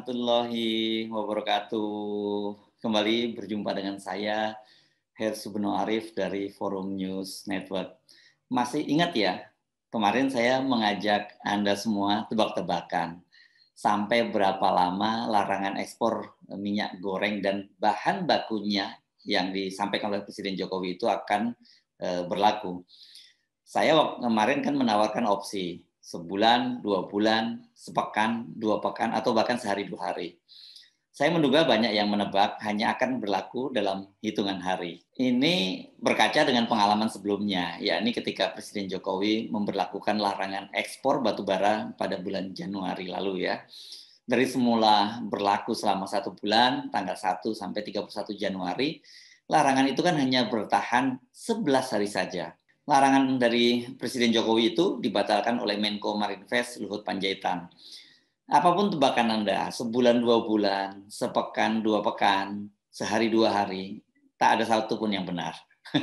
warahmatullahi wabarakatuh. Kembali berjumpa dengan saya, Her Subeno Arif dari Forum News Network. Masih ingat ya, kemarin saya mengajak Anda semua tebak-tebakan sampai berapa lama larangan ekspor minyak goreng dan bahan bakunya yang disampaikan oleh Presiden Jokowi itu akan eh, berlaku. Saya kemarin kan menawarkan opsi sebulan, dua bulan, sepekan, dua pekan, atau bahkan sehari dua hari. Saya menduga banyak yang menebak hanya akan berlaku dalam hitungan hari. Ini berkaca dengan pengalaman sebelumnya, yakni ketika Presiden Jokowi memperlakukan larangan ekspor batubara pada bulan Januari lalu ya. Dari semula berlaku selama satu bulan, tanggal 1 sampai 31 Januari, larangan itu kan hanya bertahan 11 hari saja larangan dari Presiden Jokowi itu dibatalkan oleh Menko Marinvest Luhut Panjaitan. Apapun tebakan Anda, sebulan dua bulan, sepekan dua pekan, sehari dua hari, tak ada satu pun yang benar.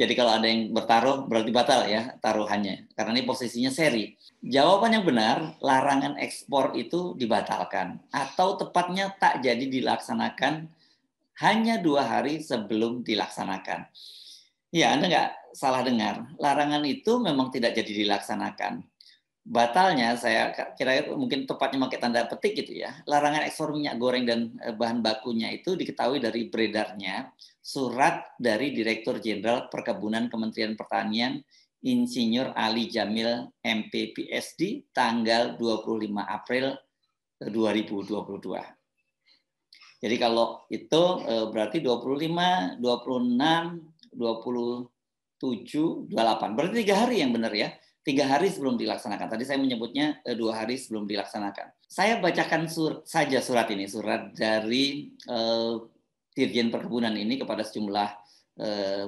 Jadi kalau ada yang bertaruh berarti batal ya taruhannya karena ini posisinya seri. Jawaban yang benar, larangan ekspor itu dibatalkan atau tepatnya tak jadi dilaksanakan hanya dua hari sebelum dilaksanakan. Ya, Anda nggak salah dengar. Larangan itu memang tidak jadi dilaksanakan. Batalnya, saya kira mungkin tepatnya pakai tanda petik gitu ya. Larangan ekspor minyak goreng dan eh, bahan bakunya itu diketahui dari beredarnya surat dari Direktur Jenderal Perkebunan Kementerian Pertanian Insinyur Ali Jamil MPPSD tanggal 25 April 2022. Eh, jadi kalau itu eh, berarti 25, 26, 27, 28. Berarti tiga hari yang benar ya. Tiga hari sebelum dilaksanakan. Tadi saya menyebutnya eh, dua hari sebelum dilaksanakan. Saya bacakan sur saja surat ini, surat dari eh, Dirjen Perkebunan ini kepada sejumlah kepala eh,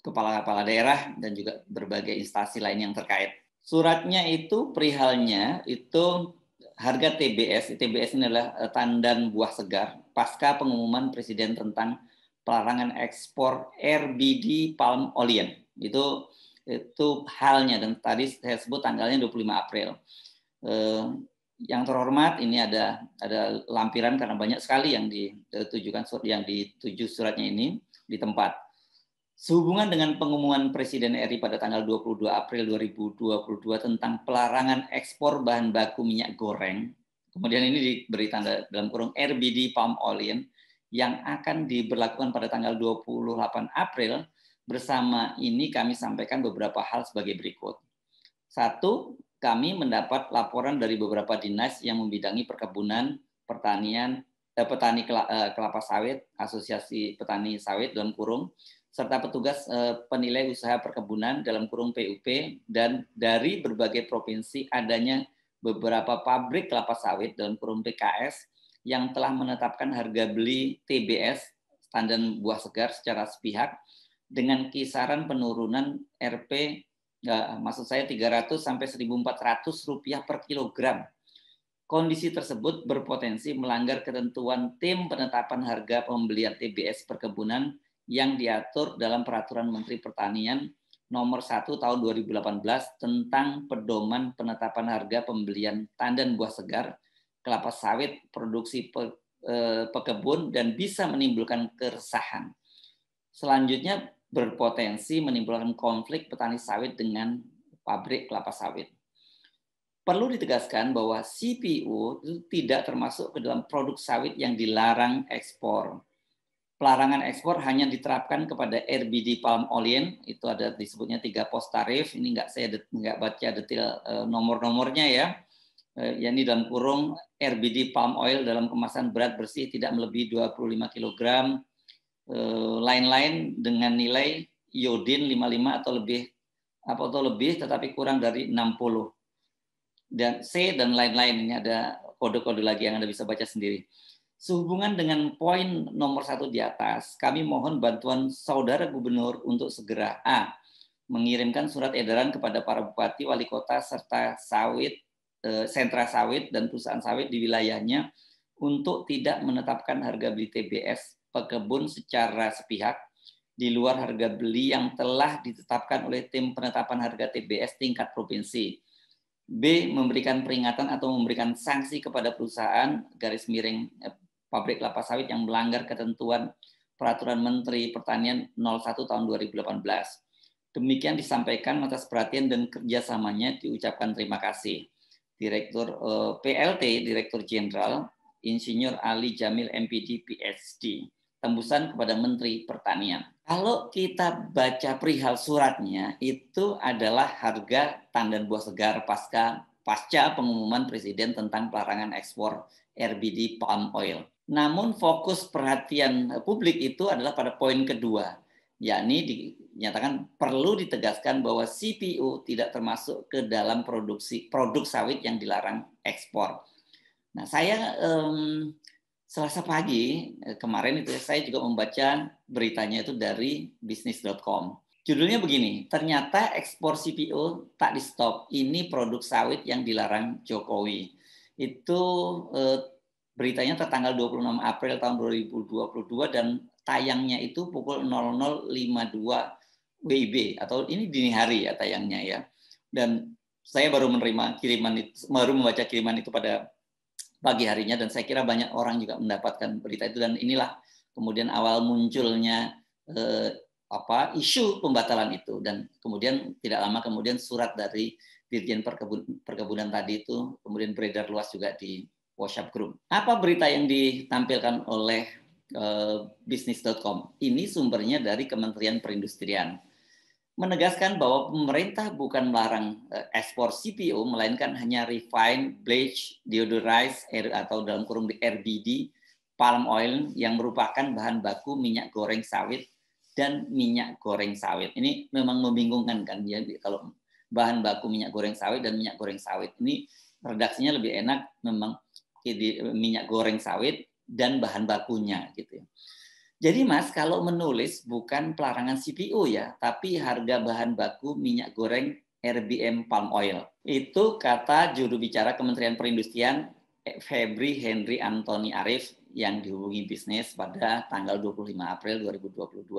kepala-kepala daerah dan juga berbagai instansi lain yang terkait. Suratnya itu perihalnya itu harga TBS. TBS ini adalah eh, tandan buah segar pasca pengumuman Presiden tentang pelarangan ekspor RBD palm olein. Itu itu halnya dan tadi saya sebut tanggalnya 25 April. Eh, yang terhormat ini ada ada lampiran karena banyak sekali yang ditujukan yang dituju suratnya ini di tempat. Sehubungan dengan pengumuman Presiden RI pada tanggal 22 April 2022 tentang pelarangan ekspor bahan baku minyak goreng, kemudian ini diberi tanda dalam kurung RBD palm olein, yang akan diberlakukan pada tanggal 28 April, bersama ini kami sampaikan beberapa hal sebagai berikut. Satu, kami mendapat laporan dari beberapa dinas yang membidangi perkebunan, pertanian, eh, petani eh, kelapa sawit, asosiasi petani sawit dalam kurung, serta petugas eh, penilai usaha perkebunan dalam kurung PUP dan dari berbagai provinsi adanya beberapa pabrik kelapa sawit dalam kurung PKS yang telah menetapkan harga beli TBS standar buah segar secara sepihak dengan kisaran penurunan RP eh, ya, maksud saya 300 sampai 1400 rupiah per kilogram. Kondisi tersebut berpotensi melanggar ketentuan tim penetapan harga pembelian TBS perkebunan yang diatur dalam peraturan Menteri Pertanian nomor 1 tahun 2018 tentang pedoman penetapan harga pembelian tandan buah segar kelapa sawit, produksi pe, e, pekebun, dan bisa menimbulkan keresahan. Selanjutnya berpotensi menimbulkan konflik petani sawit dengan pabrik kelapa sawit. Perlu ditegaskan bahwa CPU itu tidak termasuk ke dalam produk sawit yang dilarang ekspor. Pelarangan ekspor hanya diterapkan kepada RBD palm olein, itu ada disebutnya tiga pos tarif, ini nggak saya nggak baca detail e, nomor-nomornya ya Eh, yakni dalam kurung RBD palm oil dalam kemasan berat bersih tidak melebihi 25 kg, eh, lain-lain dengan nilai iodin 55 atau lebih apa atau lebih tetapi kurang dari 60 dan C dan lain-lain ini ada kode-kode lagi yang Anda bisa baca sendiri. Sehubungan dengan poin nomor satu di atas, kami mohon bantuan saudara gubernur untuk segera A. Mengirimkan surat edaran kepada para bupati, wali kota, serta sawit, Eh, sentra sawit dan perusahaan sawit di wilayahnya untuk tidak menetapkan harga beli TBS pekebun secara sepihak di luar harga beli yang telah ditetapkan oleh tim penetapan harga TBS tingkat provinsi. B. Memberikan peringatan atau memberikan sanksi kepada perusahaan garis miring eh, pabrik kelapa sawit yang melanggar ketentuan Peraturan Menteri Pertanian 01 tahun 2018. Demikian disampaikan atas perhatian dan kerjasamanya diucapkan terima kasih. Direktur eh, PLT, Direktur Jenderal Insinyur Ali Jamil MPD PhD, tembusan kepada Menteri Pertanian. Kalau kita baca perihal suratnya, itu adalah harga tandan buah segar pasca pasca pengumuman Presiden tentang pelarangan ekspor RBD palm oil. Namun fokus perhatian publik itu adalah pada poin kedua, yakni dinyatakan perlu ditegaskan bahwa CPO tidak termasuk ke dalam produksi produk sawit yang dilarang ekspor. Nah, saya um, Selasa pagi eh, kemarin itu ya, saya juga membaca beritanya itu dari bisnis.com. Judulnya begini, ternyata ekspor CPO tak di stop. Ini produk sawit yang dilarang Jokowi. Itu eh, beritanya tertanggal 26 April tahun 2022 dan tayangnya itu pukul 00.52 WIB atau ini dini hari ya tayangnya ya. Dan saya baru menerima kiriman itu, baru membaca kiriman itu pada pagi harinya dan saya kira banyak orang juga mendapatkan berita itu dan inilah kemudian awal munculnya eh, apa isu pembatalan itu dan kemudian tidak lama kemudian surat dari Dirjen Perkebun, Perkebunan tadi itu kemudian beredar luas juga di WhatsApp group. Apa berita yang ditampilkan oleh Eh, bisnis.com. Ini sumbernya dari Kementerian Perindustrian. Menegaskan bahwa pemerintah bukan melarang eh, ekspor CPO, melainkan hanya refine, bleach, deodorize, atau dalam kurung di RBD, palm oil yang merupakan bahan baku minyak goreng sawit dan minyak goreng sawit. Ini memang membingungkan kan ya kalau bahan baku minyak goreng sawit dan minyak goreng sawit. Ini redaksinya lebih enak memang minyak goreng sawit dan bahan bakunya gitu ya. Jadi Mas, kalau menulis bukan pelarangan CPO ya, tapi harga bahan baku minyak goreng RBM palm oil. Itu kata juru bicara Kementerian Perindustrian Febri Henry Anthony Arif yang dihubungi bisnis pada tanggal 25 April 2022.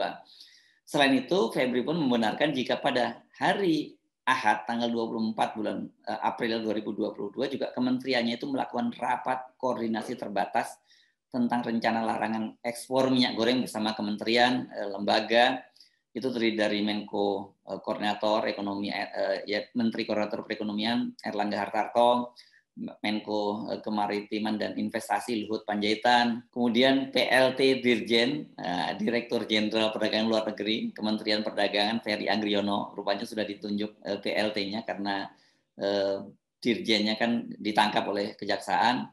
Selain itu, Febri pun membenarkan jika pada hari Ahad tanggal 24 bulan eh, April 2022 juga kementeriannya itu melakukan rapat koordinasi terbatas tentang rencana larangan ekspor minyak goreng bersama kementerian, eh, lembaga, itu terdiri dari Menko eh, Koordinator Ekonomi, eh, ya, Menteri Koordinator Perekonomian Erlangga Hartarto, Menko Kemaritiman dan Investasi Luhut Panjaitan, kemudian PLT Dirjen, Direktur Jenderal Perdagangan Luar Negeri, Kementerian Perdagangan Ferry Anggriono, rupanya sudah ditunjuk PLT-nya karena Dirjennya kan ditangkap oleh kejaksaan.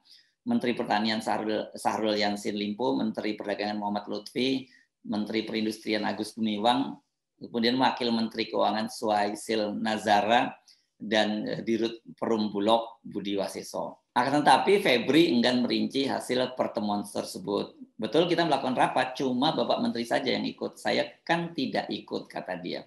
Menteri Pertanian Sahrul, Yansin Limpo, Menteri Perdagangan Muhammad Lutfi, Menteri Perindustrian Agus Gumiwang, kemudian Wakil Menteri Keuangan Suhaisil Nazara, dan eh, Dirut Perum Bulog Budi Waseso. Akan tetapi Febri enggan merinci hasil pertemuan tersebut. Betul kita melakukan rapat, cuma Bapak Menteri saja yang ikut. Saya kan tidak ikut, kata dia.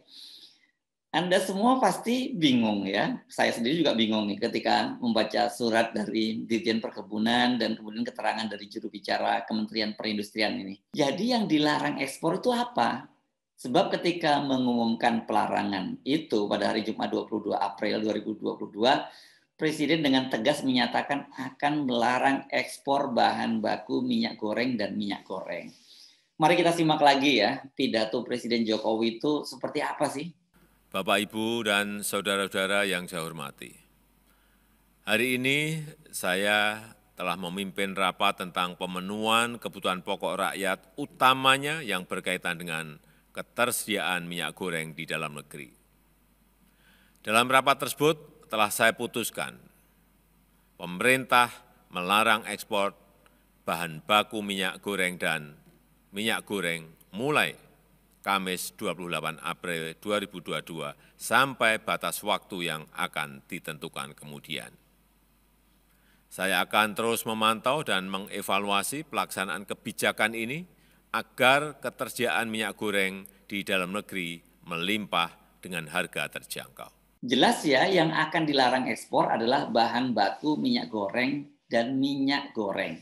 Anda semua pasti bingung ya. Saya sendiri juga bingung nih ketika membaca surat dari Dirjen Perkebunan dan kemudian keterangan dari juru bicara Kementerian Perindustrian ini. Jadi yang dilarang ekspor itu apa? Sebab ketika mengumumkan pelarangan itu pada hari Jumat 22 April 2022, Presiden dengan tegas menyatakan akan melarang ekspor bahan baku minyak goreng dan minyak goreng. Mari kita simak lagi ya pidato Presiden Jokowi itu seperti apa sih? Bapak, Ibu, dan saudara-saudara yang saya hormati. Hari ini saya telah memimpin rapat tentang pemenuhan kebutuhan pokok rakyat utamanya yang berkaitan dengan ketersediaan minyak goreng di dalam negeri. Dalam rapat tersebut telah saya putuskan pemerintah melarang ekspor bahan baku minyak goreng dan minyak goreng mulai Kamis 28 April 2022 sampai batas waktu yang akan ditentukan kemudian. Saya akan terus memantau dan mengevaluasi pelaksanaan kebijakan ini agar ketersediaan minyak goreng di dalam negeri melimpah dengan harga terjangkau. Jelas ya yang akan dilarang ekspor adalah bahan baku minyak goreng dan minyak goreng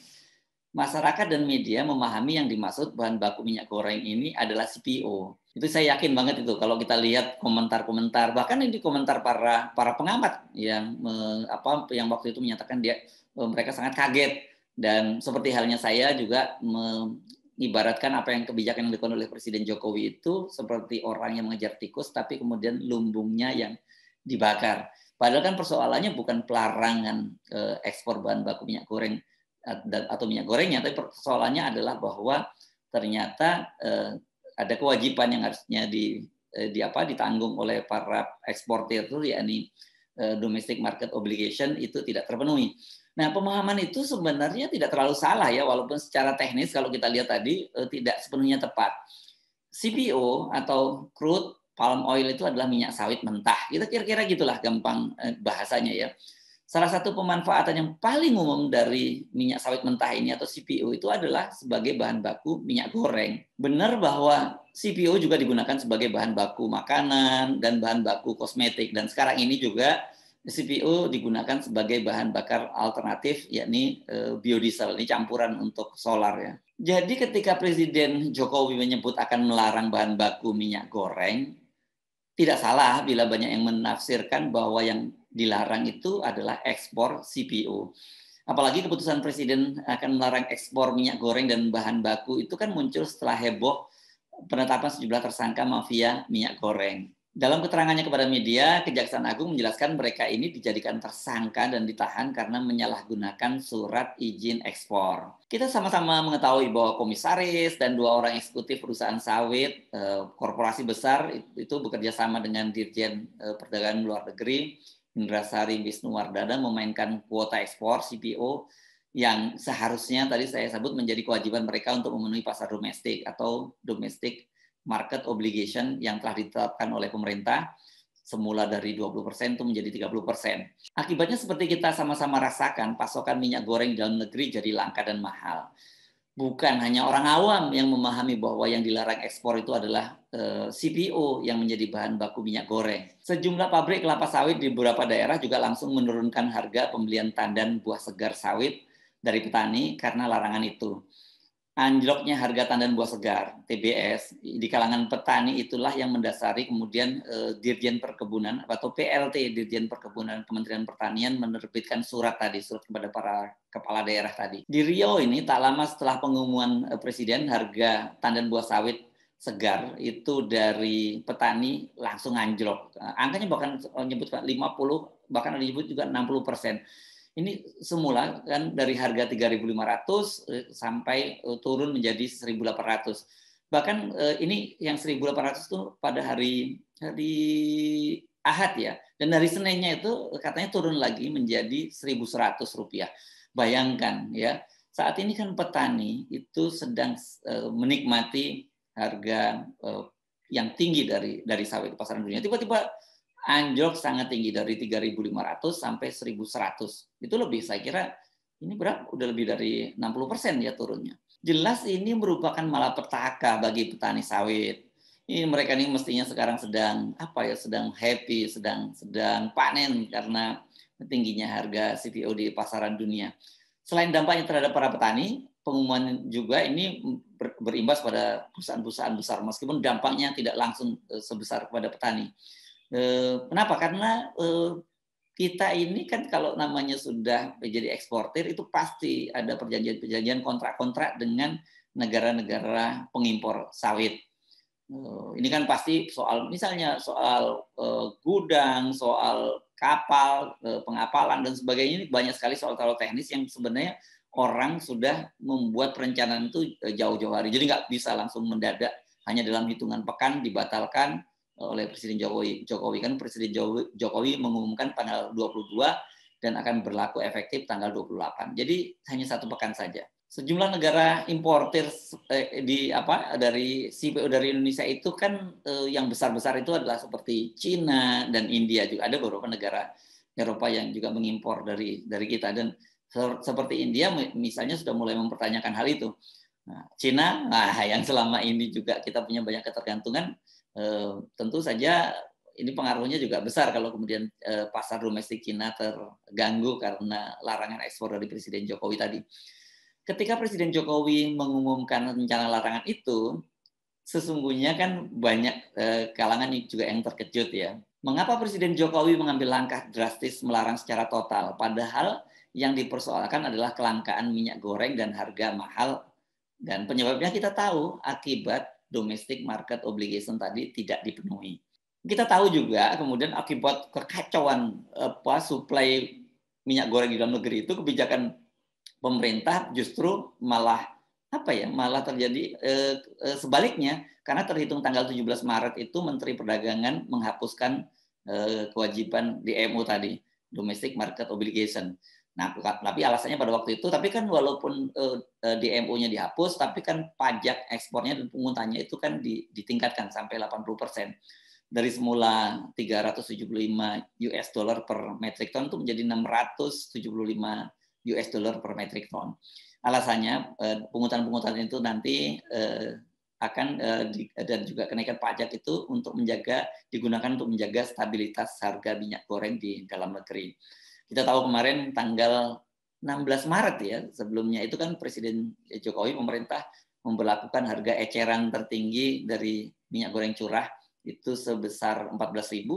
masyarakat dan media memahami yang dimaksud bahan baku minyak goreng ini adalah CPO. Itu saya yakin banget itu kalau kita lihat komentar-komentar bahkan ini komentar para para pengamat yang me, apa yang waktu itu menyatakan dia e, mereka sangat kaget dan seperti halnya saya juga mengibaratkan apa yang kebijakan yang dilakukan oleh Presiden Jokowi itu seperti orang yang mengejar tikus tapi kemudian lumbungnya yang dibakar. Padahal kan persoalannya bukan pelarangan e, ekspor bahan baku minyak goreng atau minyak gorengnya, tapi persoalannya adalah bahwa ternyata eh, ada kewajiban yang harusnya di, eh, di apa ditanggung oleh para eksportir itu yakni eh, domestic market obligation itu tidak terpenuhi. Nah, pemahaman itu sebenarnya tidak terlalu salah ya walaupun secara teknis kalau kita lihat tadi eh, tidak sepenuhnya tepat. CPO atau crude palm oil itu adalah minyak sawit mentah. Kita kira-kira gitulah gampang eh, bahasanya ya. Salah satu pemanfaatan yang paling umum dari minyak sawit mentah ini atau CPO itu adalah sebagai bahan baku minyak goreng. Benar bahwa CPO juga digunakan sebagai bahan baku makanan dan bahan baku kosmetik dan sekarang ini juga CPO digunakan sebagai bahan bakar alternatif yakni eh, biodiesel ini campuran untuk solar ya. Jadi ketika Presiden Jokowi menyebut akan melarang bahan baku minyak goreng tidak salah bila banyak yang menafsirkan bahwa yang dilarang itu adalah ekspor CPO. Apalagi keputusan presiden akan melarang ekspor minyak goreng dan bahan baku itu kan muncul setelah heboh penetapan sejumlah tersangka mafia minyak goreng. Dalam keterangannya kepada media, Kejaksaan Agung menjelaskan mereka ini dijadikan tersangka dan ditahan karena menyalahgunakan surat izin ekspor. Kita sama-sama mengetahui bahwa komisaris dan dua orang eksekutif perusahaan sawit, eh, korporasi besar itu bekerja sama dengan Dirjen eh, Perdagangan Luar Negeri Indrasari Wisnuwardana memainkan kuota ekspor CPO yang seharusnya tadi saya sebut menjadi kewajiban mereka untuk memenuhi pasar domestik atau domestic market obligation yang telah ditetapkan oleh pemerintah semula dari 20% itu menjadi 30%. Akibatnya seperti kita sama-sama rasakan, pasokan minyak goreng dalam negeri jadi langka dan mahal bukan hanya orang awam yang memahami bahwa yang dilarang ekspor itu adalah eh, CPO yang menjadi bahan baku minyak goreng. Sejumlah pabrik kelapa sawit di beberapa daerah juga langsung menurunkan harga pembelian tandan buah segar sawit dari petani karena larangan itu anjloknya harga tandan buah segar (TBS) di kalangan petani itulah yang mendasari kemudian eh, Dirjen Perkebunan atau PLT Dirjen Perkebunan Kementerian Pertanian menerbitkan surat tadi surat kepada para kepala daerah tadi. Di Riau ini tak lama setelah pengumuman eh, presiden harga tandan buah sawit segar itu dari petani langsung anjlok. Eh, angkanya bahkan menyebut 50 bahkan ada disebut juga 60 persen ini semula kan dari harga 3.500 eh, sampai eh, turun menjadi 1.800. Bahkan eh, ini yang 1.800 itu pada hari hari Ahad ya. Dan dari Seninnya itu katanya turun lagi menjadi 1.100 rupiah. Bayangkan ya, saat ini kan petani itu sedang menikmati harga yang tinggi dari dari sawit pasaran dunia. Tiba-tiba anjlok sangat tinggi dari 3.500 sampai 1.100. Itu lebih saya kira ini berapa? Udah lebih dari 60% ya turunnya. Jelas ini merupakan malapetaka bagi petani sawit. Ini mereka ini mestinya sekarang sedang apa ya? Sedang happy, sedang sedang panen karena tingginya harga CPO di pasaran dunia. Selain dampaknya terhadap para petani, pengumuman juga ini berimbas pada perusahaan-perusahaan besar meskipun dampaknya tidak langsung eh, sebesar kepada petani. Eh, kenapa? Karena eh, kita ini kan kalau namanya sudah menjadi eksportir itu pasti ada perjanjian-perjanjian kontrak-kontrak dengan negara-negara pengimpor sawit. Eh, ini kan pasti soal misalnya soal gudang, soal kapal, pengapalan dan sebagainya ini banyak sekali soal-soal teknis yang sebenarnya orang sudah membuat perencanaan itu jauh-jauh hari. Jadi nggak bisa langsung mendadak hanya dalam hitungan pekan dibatalkan oleh Presiden Jokowi. Jokowi kan Presiden Jokowi mengumumkan tanggal 22 dan akan berlaku efektif tanggal 28. Jadi hanya satu pekan saja. Sejumlah negara importer eh, di apa dari CPO dari Indonesia itu kan eh, yang besar-besar itu adalah seperti Cina dan India juga ada beberapa negara Eropa yang juga mengimpor dari dari kita dan seperti India misalnya sudah mulai mempertanyakan hal itu. Nah, Cina, nah yang selama ini juga kita punya banyak ketergantungan, Eh, tentu saja ini pengaruhnya juga besar kalau kemudian eh, pasar domestik Cina terganggu karena larangan ekspor dari Presiden Jokowi tadi. Ketika Presiden Jokowi mengumumkan rencana larangan itu, sesungguhnya kan banyak eh, kalangan juga yang terkejut ya. Mengapa Presiden Jokowi mengambil langkah drastis melarang secara total, padahal yang dipersoalkan adalah kelangkaan minyak goreng dan harga mahal dan penyebabnya kita tahu akibat domestic market obligation tadi tidak dipenuhi. Kita tahu juga kemudian akibat kekacauan apa suplai minyak goreng di dalam negeri itu kebijakan pemerintah justru malah apa ya malah terjadi eh, eh, sebaliknya karena terhitung tanggal 17 Maret itu Menteri Perdagangan menghapuskan eh, kewajiban DMO tadi domestic market obligation Nah, tapi alasannya pada waktu itu, tapi kan walaupun uh, eh, eh, DMO-nya dihapus, tapi kan pajak ekspornya dan pungutannya itu kan di, ditingkatkan sampai 80 dari semula 375 US dollar per metric ton itu menjadi 675 US dollar per metric ton. Alasannya uh, eh, pungutan-pungutan itu nanti uh, akan uh, di, dan juga kenaikan pajak itu untuk menjaga digunakan untuk menjaga stabilitas harga minyak goreng di dalam negeri kita tahu kemarin tanggal 16 Maret ya, sebelumnya itu kan Presiden Jokowi pemerintah memperlakukan harga eceran tertinggi dari minyak goreng curah itu sebesar 14.000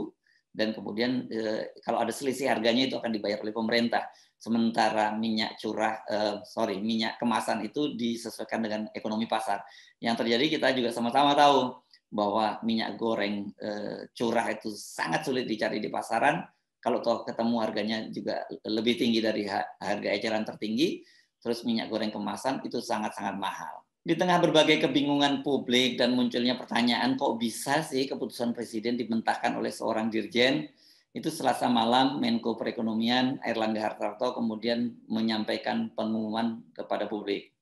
dan kemudian eh, kalau ada selisih harganya itu akan dibayar oleh pemerintah. Sementara minyak curah eh, sorry minyak kemasan itu disesuaikan dengan ekonomi pasar. Yang terjadi kita juga sama-sama tahu bahwa minyak goreng eh, curah itu sangat sulit dicari di pasaran kalau toh ketemu harganya juga lebih tinggi dari harga eceran tertinggi, terus minyak goreng kemasan itu sangat-sangat mahal. Di tengah berbagai kebingungan publik dan munculnya pertanyaan kok bisa sih keputusan presiden dimentahkan oleh seorang dirjen, itu selasa malam Menko Perekonomian Erlangga Hartarto kemudian menyampaikan pengumuman kepada publik.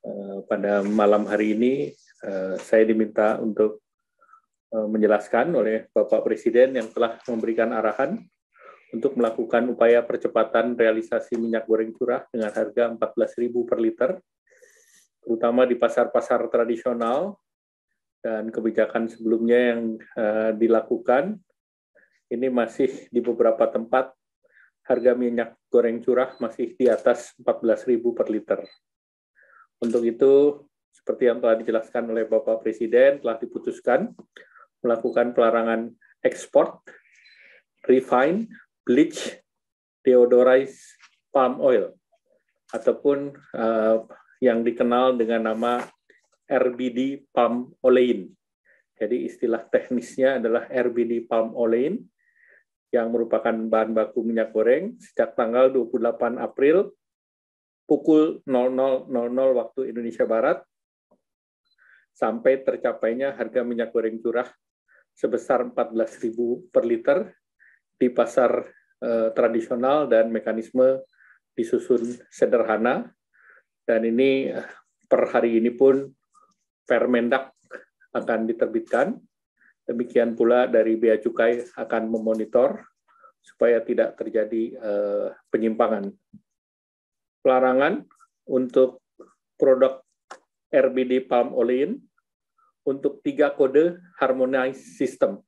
Eh, pada malam hari ini eh, saya diminta untuk eh, menjelaskan oleh Bapak Presiden yang telah memberikan arahan untuk melakukan upaya percepatan realisasi minyak goreng curah dengan harga 14.000 per liter, terutama di pasar-pasar tradisional dan kebijakan sebelumnya yang uh, dilakukan ini masih di beberapa tempat harga minyak goreng curah masih di atas 14.000 per liter. Untuk itu, seperti yang telah dijelaskan oleh Bapak Presiden, telah diputuskan melakukan pelarangan ekspor refine bleach deodorized palm oil ataupun uh, yang dikenal dengan nama RBD palm olein. Jadi istilah teknisnya adalah RBD palm olein yang merupakan bahan baku minyak goreng sejak tanggal 28 April pukul 00.00 waktu Indonesia Barat sampai tercapainya harga minyak goreng curah sebesar 14.000 per liter di pasar eh, tradisional dan mekanisme disusun sederhana. Dan ini eh, per hari ini pun Permendak akan diterbitkan. Demikian pula dari Bea Cukai akan memonitor supaya tidak terjadi eh, penyimpangan. Pelarangan untuk produk RBD palm olein untuk tiga kode harmonized system,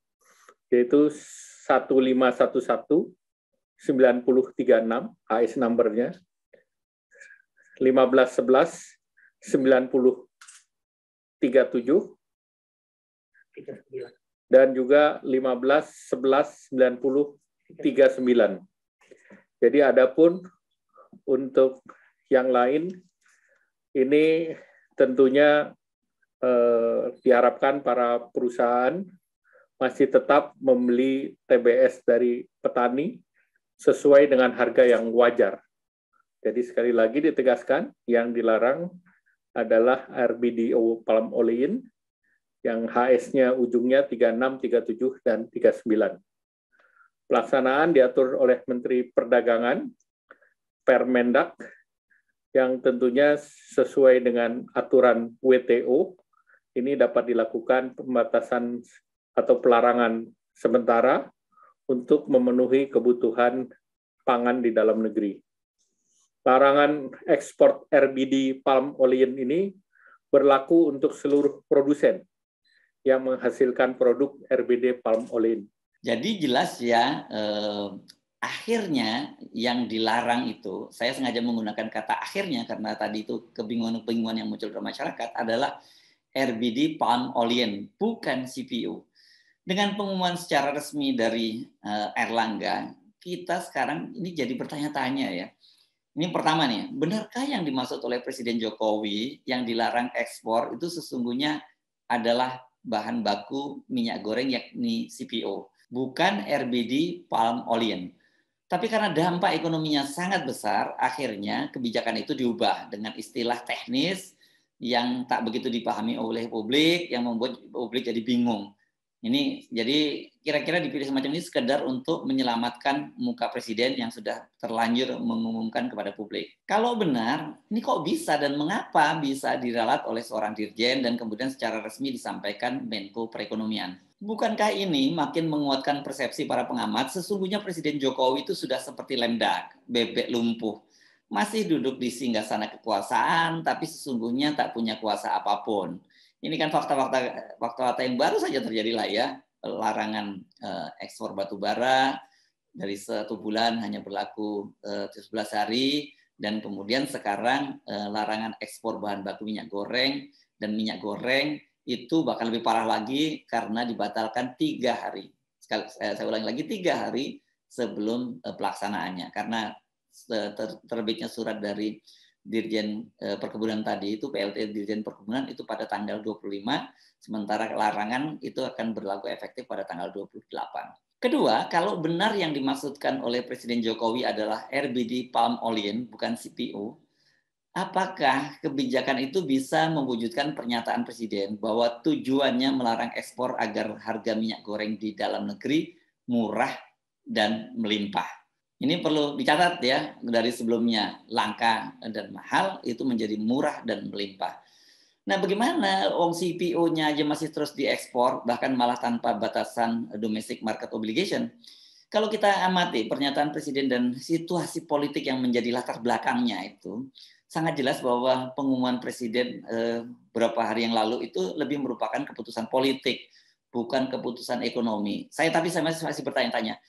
yaitu 1511, 9036 AS numbernya 1511 9037 dan juga 15 11 90 39. Jadi adapun untuk yang lain ini tentunya eh, diharapkan para perusahaan masih tetap membeli TBS dari petani sesuai dengan harga yang wajar. Jadi sekali lagi ditegaskan, yang dilarang adalah RBDO palm olein yang HS-nya ujungnya 36, 37, dan 39. Pelaksanaan diatur oleh Menteri Perdagangan, Permendak, yang tentunya sesuai dengan aturan WTO, ini dapat dilakukan pembatasan atau pelarangan sementara untuk memenuhi kebutuhan pangan di dalam negeri. Larangan ekspor RBD palm olein ini berlaku untuk seluruh produsen yang menghasilkan produk RBD palm olein. Jadi jelas ya eh, akhirnya yang dilarang itu saya sengaja menggunakan kata akhirnya karena tadi itu kebingungan-kebingungan yang muncul ke masyarakat adalah RBD palm olein bukan CPO dengan pengumuman secara resmi dari uh, Erlangga, kita sekarang ini jadi bertanya-tanya ya. Ini pertama nih, benarkah yang dimaksud oleh Presiden Jokowi yang dilarang ekspor itu sesungguhnya adalah bahan baku minyak goreng yakni CPO, bukan RBD palm olein. Tapi karena dampak ekonominya sangat besar, akhirnya kebijakan itu diubah dengan istilah teknis yang tak begitu dipahami oleh publik, yang membuat publik jadi bingung. Ini jadi kira-kira dipilih semacam ini sekedar untuk menyelamatkan muka presiden yang sudah terlanjur mengumumkan kepada publik. Kalau benar, ini kok bisa dan mengapa bisa diralat oleh seorang dirjen dan kemudian secara resmi disampaikan Menko Perekonomian? Bukankah ini makin menguatkan persepsi para pengamat sesungguhnya Presiden Jokowi itu sudah seperti lemdak, bebek lumpuh. Masih duduk di singgah sana kekuasaan, tapi sesungguhnya tak punya kuasa apapun. Ini kan fakta-fakta fakta-fakta yang baru saja terjadi lah ya larangan eh, ekspor batu bara dari satu bulan hanya berlaku 17 eh, hari dan kemudian sekarang eh, larangan ekspor bahan baku minyak goreng dan minyak goreng itu bakal lebih parah lagi karena dibatalkan tiga hari. Saya ulangi lagi tiga hari sebelum pelaksanaannya karena terbitnya surat dari Dirjen eh, Perkebunan tadi itu PLT Dirjen Perkebunan itu pada tanggal 25, sementara larangan itu akan berlaku efektif pada tanggal 28. Kedua, kalau benar yang dimaksudkan oleh Presiden Jokowi adalah RBD palm oil bukan CPO, apakah kebijakan itu bisa mewujudkan pernyataan Presiden bahwa tujuannya melarang ekspor agar harga minyak goreng di dalam negeri murah dan melimpah? Ini perlu dicatat ya dari sebelumnya langka dan mahal itu menjadi murah dan melimpah. Nah, bagaimana uang CPO-nya aja masih terus diekspor bahkan malah tanpa batasan domestic market obligation? Kalau kita amati pernyataan presiden dan situasi politik yang menjadi latar belakangnya itu sangat jelas bahwa pengumuman presiden eh, beberapa hari yang lalu itu lebih merupakan keputusan politik bukan keputusan ekonomi. Saya tapi saya masih bertanya-tanya,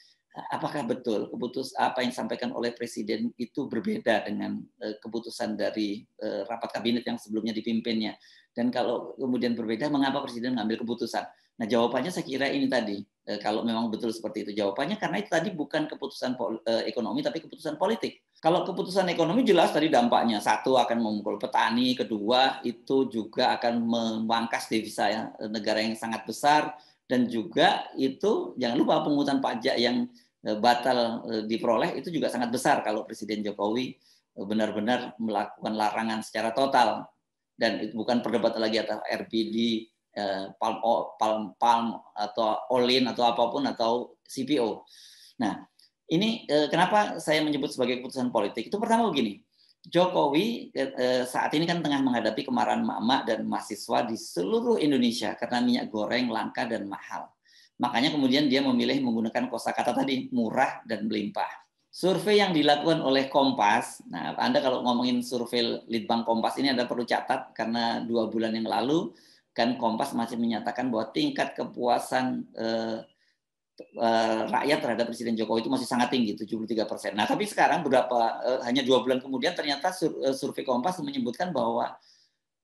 apakah betul keputus apa yang disampaikan oleh presiden itu berbeda dengan eh, keputusan dari eh, rapat kabinet yang sebelumnya dipimpinnya dan kalau kemudian berbeda mengapa presiden mengambil keputusan nah jawabannya saya kira ini tadi eh, kalau memang betul seperti itu jawabannya karena itu tadi bukan keputusan ekonomi tapi keputusan politik kalau keputusan ekonomi jelas tadi dampaknya satu akan memukul petani kedua itu juga akan memangkas devisa ya negara yang sangat besar dan juga itu jangan lupa pungutan pajak yang eh, batal eh, diperoleh itu juga sangat besar kalau Presiden Jokowi eh, benar-benar melakukan larangan secara total dan itu bukan perdebatan lagi atas RPD, palm, palm, palm atau olin atau apapun atau CPO. Nah, ini kenapa saya menyebut sebagai keputusan politik? Itu pertama begini, Jokowi eh, saat ini kan tengah menghadapi kemarahan mama dan mahasiswa di seluruh Indonesia karena minyak goreng langka dan mahal. Makanya kemudian dia memilih menggunakan kosakata tadi murah dan melimpah. Survei yang dilakukan oleh Kompas, nah Anda kalau ngomongin survei Litbang Kompas ini Anda perlu catat karena dua bulan yang lalu kan Kompas masih menyatakan bahwa tingkat kepuasan eh, Eh, rakyat terhadap Presiden Jokowi itu masih sangat tinggi 73 persen. Nah tapi sekarang berapa eh, hanya dua bulan kemudian ternyata eh, survei Kompas menyebutkan bahwa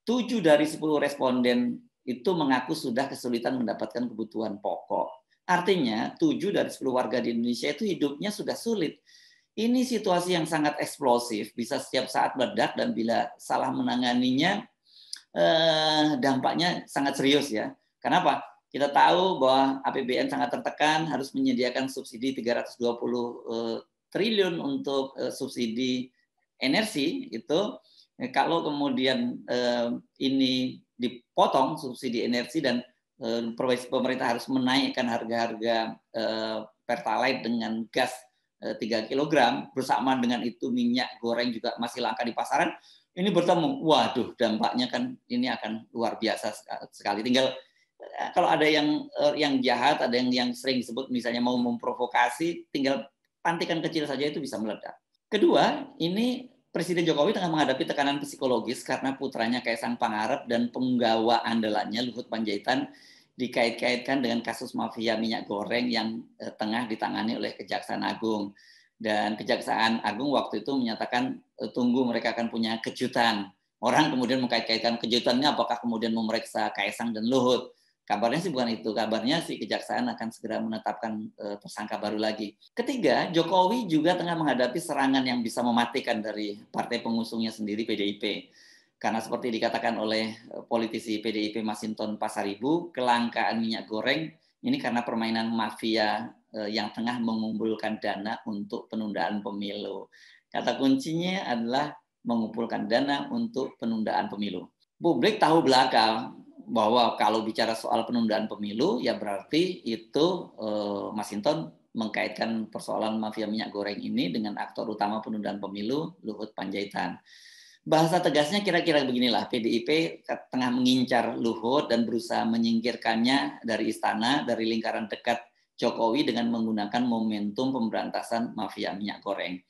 7 dari 10 responden itu mengaku sudah kesulitan mendapatkan kebutuhan pokok. Artinya 7 dari 10 warga di Indonesia itu hidupnya sudah sulit. Ini situasi yang sangat eksplosif, bisa setiap saat meledak dan bila salah menanganinya dampaknya sangat serius ya. Kenapa? Kita tahu bahwa APBN sangat tertekan harus menyediakan subsidi 320 eh, triliun untuk eh, subsidi energi itu eh, kalau kemudian ini dipotong subsidi energi dan pemerintah harus menaikkan harga-harga pertalite dengan gas 3 kg bersama dengan itu minyak goreng juga masih langka di pasaran ini bertemu waduh dampaknya kan ini akan luar biasa sekali tinggal kalau ada yang eh, yang jahat, ada yang yang sering disebut misalnya mau memprovokasi, tinggal pantikan kecil saja itu bisa meledak. Kedua, ini Presiden Jokowi tengah menghadapi tekanan psikologis karena putranya Kaisang Pangarep dan penggawa andalannya Luhut Panjaitan dikait-kaitkan dengan kasus mafia minyak goreng yang eh, tengah ditangani oleh Kejaksaan Agung. Dan Kejaksaan Agung waktu itu menyatakan eh, tunggu mereka akan punya kejutan. Orang kemudian mengkait-kaitkan kejutannya apakah kemudian memeriksa Kaisang dan Luhut. Kabarnya sih bukan itu. Kabarnya sih kejaksaan akan segera menetapkan e, tersangka baru lagi. Ketiga, Jokowi juga tengah menghadapi serangan yang bisa mematikan dari partai pengusungnya sendiri PDIP. Karena seperti dikatakan oleh eh, politisi PDIP Masinton Pasaribu, kelangkaan minyak goreng ini karena permainan mafia e, yang tengah mengumpulkan dana untuk penundaan pemilu. Kata kuncinya adalah mengumpulkan dana untuk penundaan pemilu. Publik tahu belakang bahwa kalau bicara soal penundaan pemilu ya berarti itu eh, Hinton mengkaitkan persoalan mafia minyak goreng ini dengan aktor utama penundaan pemilu Luhut Panjaitan. Bahasa tegasnya kira-kira beginilah, PDIP tengah mengincar Luhut dan berusaha menyingkirkannya dari istana, dari lingkaran dekat Jokowi dengan menggunakan momentum pemberantasan mafia minyak goreng.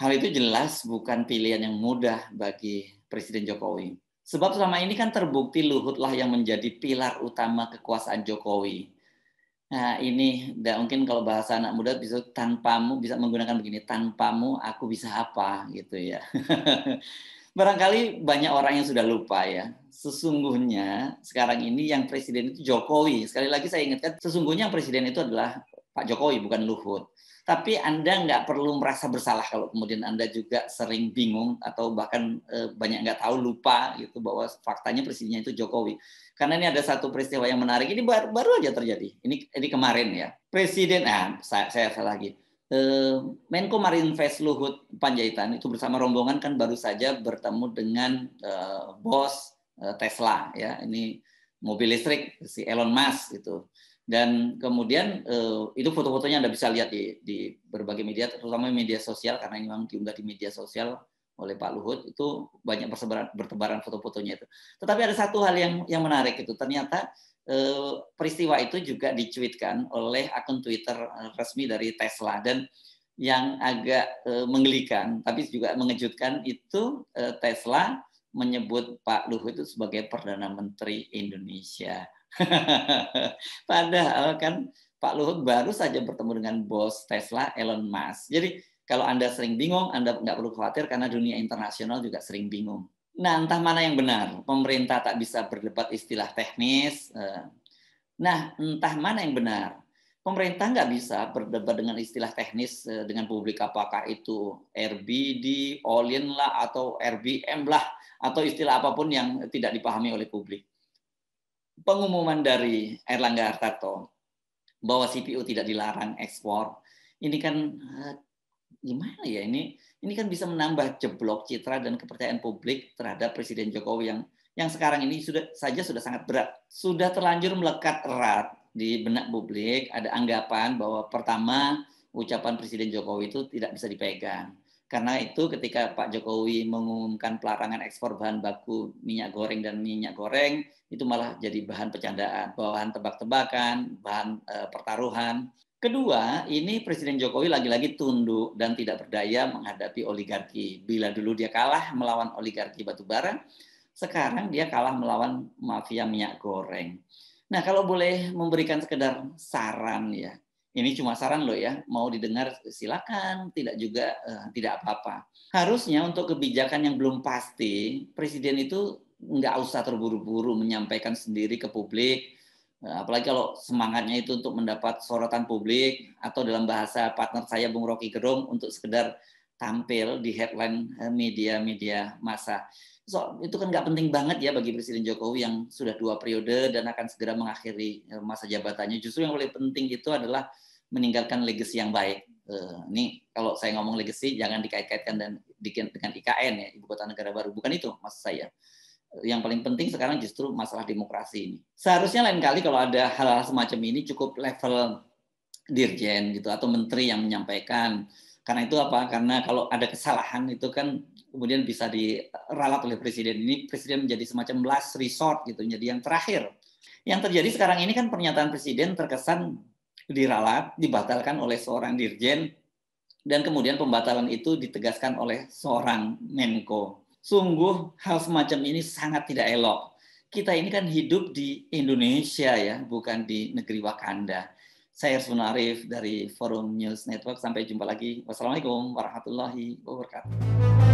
Hal itu jelas bukan pilihan yang mudah bagi Presiden Jokowi. Sebab selama ini kan terbukti Luhutlah yang menjadi pilar utama kekuasaan Jokowi. Nah, ini da, mungkin kalau bahasa anak muda bisa tanpamu bisa menggunakan begini, tanpamu aku bisa apa gitu ya. Barangkali banyak orang yang sudah lupa ya. Sesungguhnya sekarang ini yang presiden itu Jokowi. Sekali lagi saya ingatkan, sesungguhnya yang presiden itu adalah Pak Jokowi bukan Luhut tapi Anda nggak perlu merasa bersalah kalau kemudian Anda juga sering bingung atau bahkan eh, banyak nggak tahu lupa gitu bahwa faktanya presidennya itu Jokowi. Karena ini ada satu peristiwa yang menarik ini baru, baru aja terjadi. Ini ini kemarin ya. Presiden ah saya saya salah lagi. Eh, Menko Marin Luhut Panjaitan itu bersama rombongan kan baru saja bertemu dengan eh, bos Tesla ya. Ini mobil listrik si Elon Musk itu dan kemudian uh, itu foto-fotonya anda bisa lihat di, di berbagai media terutama media sosial karena memang diunggah di media sosial oleh Pak Luhut itu banyak bersebaran bertebaran foto-fotonya itu tetapi ada satu hal yang yang menarik itu ternyata uh, peristiwa itu juga dicuitkan oleh akun Twitter eh, resmi dari Tesla dan yang agak uh, menggelikan tapi juga mengejutkan itu uh, Tesla menyebut Pak Luhut itu sebagai perdana menteri Indonesia Padahal kan Pak Luhut baru saja bertemu dengan bos Tesla Elon Musk. Jadi kalau Anda sering bingung, Anda nggak perlu khawatir karena dunia internasional juga sering bingung. Nah, entah mana yang benar. Pemerintah tak bisa berdebat istilah teknis. Eh. Nah, entah mana yang benar. Pemerintah nggak bisa berdebat dengan istilah teknis eh, dengan publik apakah itu RBD, Olin lah, atau RBM lah, atau istilah apapun yang tidak dipahami oleh publik pengumuman dari Erlangga Hartarto bahwa CPO tidak dilarang ekspor, ini kan eh, gimana ya ini ini kan bisa menambah jeblok citra dan kepercayaan publik terhadap Presiden Jokowi yang yang sekarang ini sudah saja sudah sangat berat, sudah terlanjur melekat erat di benak publik. Ada anggapan bahwa pertama ucapan Presiden Jokowi itu tidak bisa dipegang. Karena itu ketika Pak Jokowi mengumumkan pelarangan ekspor bahan baku minyak goreng dan minyak goreng itu malah jadi bahan pecandaan, bahan tebak-tebakan, bahan e, pertaruhan. Kedua, ini Presiden Jokowi lagi-lagi tunduk dan tidak berdaya menghadapi oligarki. Bila dulu dia kalah melawan oligarki batubara, sekarang dia kalah melawan mafia minyak goreng. Nah, kalau boleh memberikan sekedar saran ya, ini cuma saran loh ya, mau didengar silakan, tidak juga eh, tidak apa-apa. Harusnya untuk kebijakan yang belum pasti, presiden itu nggak usah terburu-buru menyampaikan sendiri ke publik, eh, apalagi kalau semangatnya itu untuk mendapat sorotan publik atau dalam bahasa partner saya Bung Rocky Gerung untuk sekedar tampil di headline eh, media-media masa, So, itu kan nggak penting banget ya bagi Presiden Jokowi yang sudah dua periode dan akan segera mengakhiri eh, masa jabatannya. Justru yang paling penting itu adalah meninggalkan legacy yang baik. Eh, ini kalau saya ngomong legacy jangan dikait-kaitkan dan dengan IKN ya ibu kota negara baru bukan itu mas saya. Eh, yang paling penting sekarang justru masalah demokrasi ini. Seharusnya lain kali kalau ada hal-hal semacam ini cukup level dirjen gitu atau menteri yang menyampaikan karena itu apa? Karena kalau ada kesalahan itu kan kemudian bisa diralat oleh presiden. Ini presiden menjadi semacam last resort gitu, Jadi yang terakhir. Yang terjadi sekarang ini kan pernyataan presiden terkesan diralat, dibatalkan oleh seorang dirjen, dan kemudian pembatalan itu ditegaskan oleh seorang Menko. Sungguh hal semacam ini sangat tidak elok. Kita ini kan hidup di Indonesia ya, bukan di negeri Wakanda. Saya Ersun Arif dari Forum News Network. Sampai jumpa lagi. Wassalamualaikum warahmatullahi wabarakatuh.